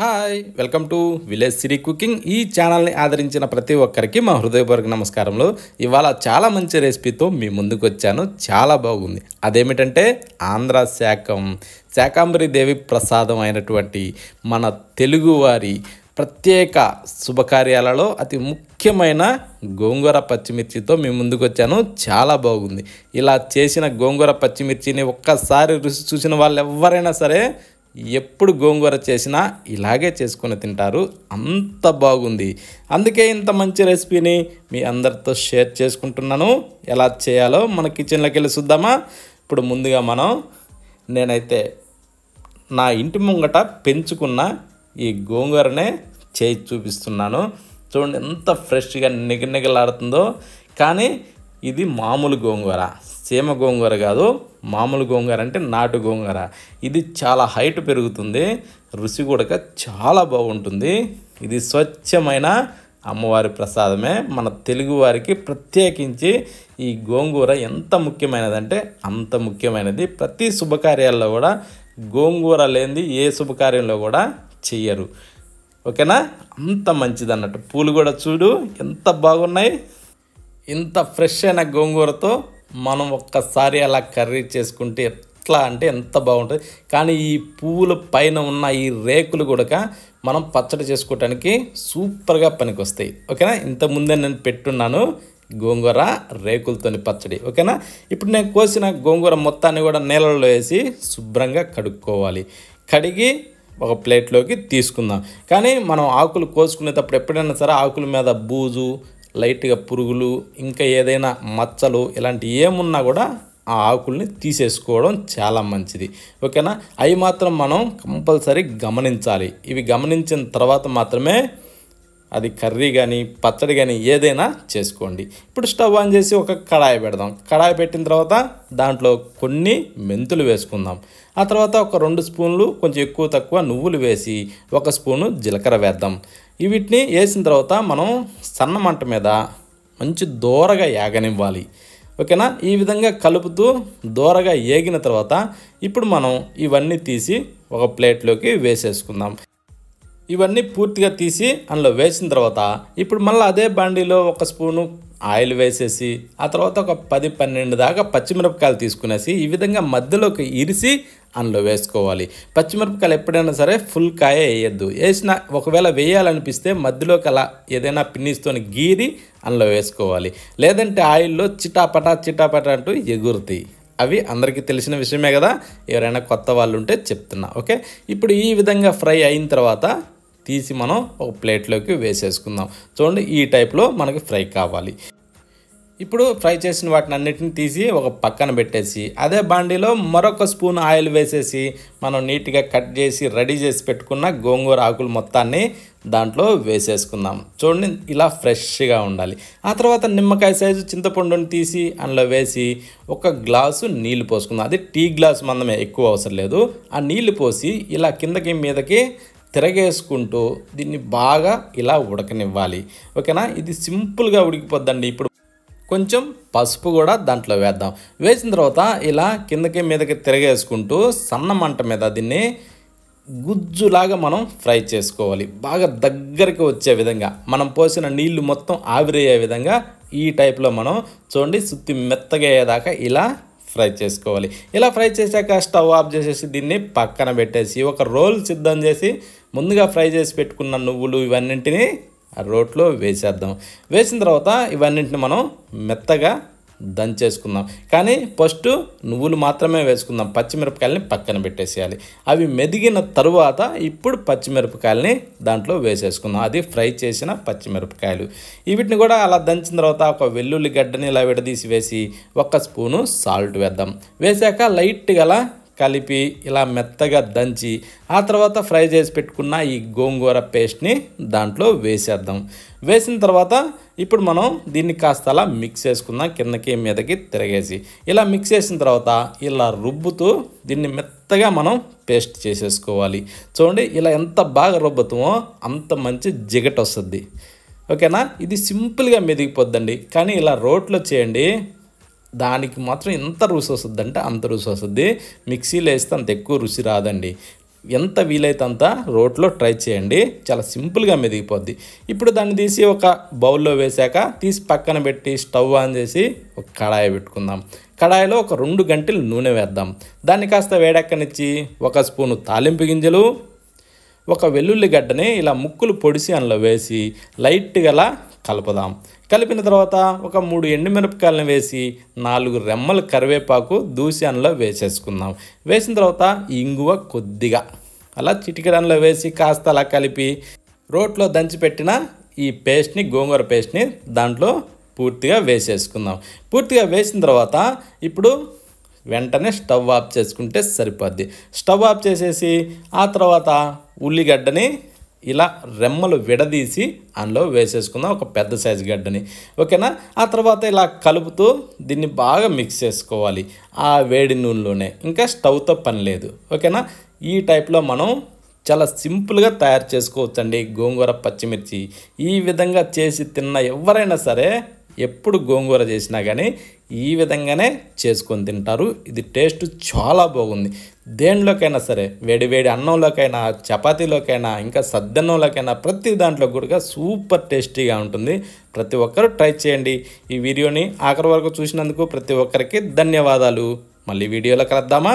hi welcome to village Siri cooking ఈ ఛానల్ని ఆదరించిన ప్రతి ఒక్కరికి మా హృదయపూర్వక నమస్కారంలో ఇవాళ చాలా మంచి రెసిపీతో మీ ముందుకు వచ్చాను చాలా బాగుంది అదేమిటంటే ఆంధ్ర శాఖం శాకాంబరి దేవి ప్రసాదం అయినటువంటి మన తెలుగువారి ప్రత్యేక శుభకార్యాలలో అతి ముఖ్యమైన గోంగూర పచ్చిమిర్చితో మేము ముందుకు వచ్చాను చాలా బాగుంది ఇలా చేసిన గోంగూర పచ్చిమిర్చిని ఒక్కసారి రుచి చూసిన వాళ్ళు ఎవరైనా సరే ఎప్పుడు గోంగూర చేసినా ఇలాగే చేసుకుని తింటారు అంత బాగుంది అందుకే ఇంత మంచి రెసిపీని మీ అందరితో షేర్ చేసుకుంటున్నాను ఎలా చేయాలో మన కిచెన్లోకి వెళ్ళి చూద్దామా ఇప్పుడు ముందుగా మనం నేనైతే నా ఇంటి ముంగట పెంచుకున్న ఈ గోంగూరనే చేయి చూపిస్తున్నాను చూడండి ఎంత ఫ్రెష్గా నిగనిగలాడుతుందో కానీ ఇది మామూలు గోంగూర సీమ గోంగూర కాదు మామూలు గోంగూర అంటే నాటు గోంగూర ఇది చాలా హైట్ పెరుగుతుంది రుచి కూడా చాలా బాగుంటుంది ఇది స్వచ్ఛమైన అమ్మవారి ప్రసాదమే మన తెలుగువారికి ప్రత్యేకించి ఈ గోంగూర ఎంత ముఖ్యమైనదంటే అంత ముఖ్యమైనది ప్రతి శుభకార్యాల్లో కూడా గోంగూర లేనిది ఏ శుభకార్యంలో కూడా చెయ్యరు ఓకేనా అంత మంచిది అన్నట్టు పూలు కూడా చూడు ఎంత బాగున్నాయి ఇంత ఫ్రెష్ అయిన గోంగూరతో మనం ఒక్కసారి అలా కర్రీ చేసుకుంటే ఎట్లా అంటే ఎంత బాగుంటుంది కానీ ఈ పువ్వుల పైన ఉన్న ఈ రేకులు కూడా మనం పచ్చడి చేసుకోవటానికి సూపర్గా వస్తాయి ఓకేనా ఇంతకుముందే నేను పెట్టున్నాను గోంగూర రేకులతోని పచ్చడి ఓకేనా ఇప్పుడు నేను కోసిన గోంగూర మొత్తాన్ని కూడా నీళ్ళలో వేసి శుభ్రంగా కడుక్కోవాలి కడిగి ఒక ప్లేట్లోకి తీసుకుందాం కానీ మనం ఆకులు కోసుకునేటప్పుడు ఎప్పుడైనా సరే ఆకుల మీద బూజు లైట్గా పురుగులు ఇంకా ఏదైనా మచ్చలు ఇలాంటి ఏమున్నా కూడా ఆ ఆకుల్ని తీసేసుకోవడం చాలా మంచిది ఓకేనా అవి మాత్రం మనం కంపల్సరీ గమనించాలి ఇవి గమనించిన తర్వాత మాత్రమే అది కర్రీ కానీ పచ్చడి కానీ ఏదైనా చేసుకోండి ఇప్పుడు స్టవ్ ఆన్ చేసి ఒక కడాయి పెడదాం కడాయి పెట్టిన తర్వాత దాంట్లో కొన్ని మెంతులు వేసుకుందాం ఆ తర్వాత ఒక రెండు స్పూన్లు కొంచెం ఎక్కువ తక్కువ నువ్వులు వేసి ఒక స్పూను జీలకర్ర వేద్దాం వీటిని వేసిన తర్వాత మనం సన్న మంట మీద మంచి దూరగా ఏగనివ్వాలి ఓకేనా ఈ విధంగా కలుపుతూ దూరగా ఏగిన తర్వాత ఇప్పుడు మనం ఇవన్నీ తీసి ఒక ప్లేట్లోకి వేసేసుకుందాం ఇవన్నీ పూర్తిగా తీసి అందులో వేసిన తర్వాత ఇప్పుడు మళ్ళీ అదే బండిలో ఒక స్పూను ఆయిల్ వేసేసి ఆ తర్వాత ఒక పది పన్నెండు దాకా పచ్చిమిరపకాయలు తీసుకునేసి ఈ విధంగా మధ్యలోకి ఇరిసి అందులో వేసుకోవాలి పచ్చిమిరపకాయలు ఎప్పుడైనా సరే ఫుల్ కాయ వేయద్దు వేసిన ఒకవేళ వేయాలనిపిస్తే మధ్యలోకి అలా ఏదైనా పిన్నిస్తో గీరి అందులో వేసుకోవాలి లేదంటే ఆయిల్లో చిటాపటా చిటాపట అంటూ ఎగురుతాయి అవి అందరికీ తెలిసిన విషయమే కదా ఎవరైనా కొత్త వాళ్ళు ఉంటే చెప్తున్నా ఓకే ఇప్పుడు ఈ విధంగా ఫ్రై అయిన తర్వాత తీసి మనం ఒక ప్లేట్లోకి వేసేసుకుందాం చూడండి ఈ టైప్లో మనకి ఫ్రై కావాలి ఇప్పుడు ఫ్రై చేసిన వాటిని అన్నిటిని తీసి ఒక పక్కన పెట్టేసి అదే బాండీలో మరొక స్పూన్ ఆయిల్ వేసేసి మనం నీట్గా కట్ చేసి రెడీ చేసి పెట్టుకున్న గోంగూర ఆకులు మొత్తాన్ని దాంట్లో వేసేసుకుందాం చూడండి ఇలా ఫ్రెష్గా ఉండాలి ఆ తర్వాత నిమ్మకాయ సైజు చింతపండుని తీసి అందులో వేసి ఒక గ్లాసు నీళ్లు పోసుకుందాం అది టీ గ్లాసు మందమే ఎక్కువ అవసరం లేదు ఆ నీళ్లు పోసి ఇలా కిందకి మీదకి తిరగేసుకుంటూ దీన్ని బాగా ఇలా ఉడకనివ్వాలి ఓకేనా ఇది సింపుల్గా ఉడికిపోద్దండి ఇప్పుడు కొంచెం పసుపు కూడా దాంట్లో వేద్దాం వేసిన తర్వాత ఇలా కిందకి మీదకి తిరగేసుకుంటూ సన్న మంట మీద దీన్ని గుజ్జులాగా మనం ఫ్రై చేసుకోవాలి బాగా దగ్గరికి వచ్చే విధంగా మనం పోసిన నీళ్లు మొత్తం ఆవిరయ్యే విధంగా ఈ టైప్లో మనం చూడండి సుత్తి మెత్తగా అయ్యేదాకా ఇలా ఫ్రై చేసుకోవాలి ఇలా ఫ్రై చేసాక స్టవ్ ఆఫ్ చేసేసి దీన్ని పక్కన పెట్టేసి ఒక రోల్ సిద్ధం చేసి ముందుగా ఫ్రై చేసి పెట్టుకున్న నువ్వులు ఇవన్నింటినీ ఆ రోట్లో వేసేద్దాం వేసిన తర్వాత ఇవన్నింటిని మనం మెత్తగా దంచేసుకుందాం కానీ ఫస్ట్ నువ్వులు మాత్రమే వేసుకుందాం పచ్చిమిరపకాయలని పక్కన పెట్టేసేయాలి అవి మెదిగిన తరువాత ఇప్పుడు పచ్చిమిరపకాయలని దాంట్లో వేసేసుకుందాం అది ఫ్రై చేసిన పచ్చిమిరపకాయలు వీటిని కూడా అలా దంచిన తర్వాత ఒక వెల్లుల్లి గడ్డని ఇలా విడదీసి వేసి ఒక స్పూను సాల్ట్ వేద్దాం వేసాక లైట్గా కలిపి ఇలా మెత్తగా దంచి ఆ తర్వాత ఫ్రై చేసి పెట్టుకున్న ఈ గోంగూర పేస్ట్ని దాంట్లో వేసేద్దాం వేసిన తర్వాత ఇప్పుడు మనం దీన్ని కాస్త అలా మిక్స్ చేసుకుందాం కిందకి మీదకి తిరగేసి ఇలా మిక్స్ చేసిన తర్వాత ఇలా రుబ్బుతూ దీన్ని మెత్తగా మనం పేస్ట్ చేసేసుకోవాలి చూడండి ఇలా ఎంత బాగా రుబ్బుతామో అంత మంచి జిగట వస్తుంది ఓకేనా ఇది సింపుల్గా మెదిగిపోద్దండి కానీ ఇలా రోట్లో చేయండి దానికి మాత్రం ఎంత రుచి వస్తుంది అంటే అంత రుచి వస్తుంది మిక్సీలో వేస్తే అంత ఎక్కువ రుచి రాదండి ఎంత వీలైతే అంత రోట్లో ట్రై చేయండి చాలా సింపుల్గా మెదిగిపోద్ది ఇప్పుడు దాన్ని తీసి ఒక బౌల్లో వేశాక తీసి పక్కన పెట్టి స్టవ్ ఆన్ చేసి ఒక కడాయి పెట్టుకుందాం కడాయిలో ఒక రెండు గంటలు నూనె వేద్దాం దాన్ని కాస్త వేడెక్కనిచ్చి ఒక స్పూను తాలింపు గింజలు ఒక వెల్లుల్లిగడ్డని ఇలా ముక్కులు పొడిసి అందులో వేసి లైట్గా కలుపుదాం కలిపిన తర్వాత ఒక మూడు ఎండుమిరపకాయలను వేసి నాలుగు రెమ్మల కరివేపాకు అన్నలో వేసేసుకుందాం వేసిన తర్వాత ఇంగువ కొద్దిగా అలా చిటికడంలో వేసి కాస్త అలా కలిపి రోట్లో దంచిపెట్టిన ఈ పేస్ట్ని గోంగూర పేస్ట్ని దాంట్లో పూర్తిగా వేసేసుకుందాం పూర్తిగా వేసిన తర్వాత ఇప్పుడు వెంటనే స్టవ్ ఆఫ్ చేసుకుంటే సరిపోద్ది స్టవ్ ఆఫ్ చేసేసి ఆ తర్వాత ఉల్లిగడ్డని ఇలా రెమ్మలు విడదీసి అందులో వేసేసుకుందాం ఒక పెద్ద సైజు గడ్డని ఓకేనా ఆ తర్వాత ఇలా కలుపుతూ దీన్ని బాగా మిక్స్ చేసుకోవాలి ఆ వేడి నూనెలోనే ఇంకా స్టవ్తో పని లేదు ఓకేనా ఈ టైప్లో మనం చాలా సింపుల్గా తయారు చేసుకోవచ్చండి గోంగూర పచ్చిమిర్చి ఈ విధంగా చేసి తిన్న ఎవరైనా సరే ఎప్పుడు గోంగూర చేసినా కానీ ఈ విధంగానే చేసుకొని తింటారు ఇది టేస్ట్ చాలా బాగుంది దేనిలోకైనా సరే వేడివేడి అన్నంలోకైనా చపాతీలోకైనా ఇంకా సద్దన్నంలోకైనా ప్రతి దాంట్లో కూడా సూపర్ టేస్టీగా ఉంటుంది ప్రతి ఒక్కరూ ట్రై చేయండి ఈ వీడియోని ఆఖరి వరకు చూసినందుకు ప్రతి ఒక్కరికి ధన్యవాదాలు మళ్ళీ వీడియోలో కలుద్దామా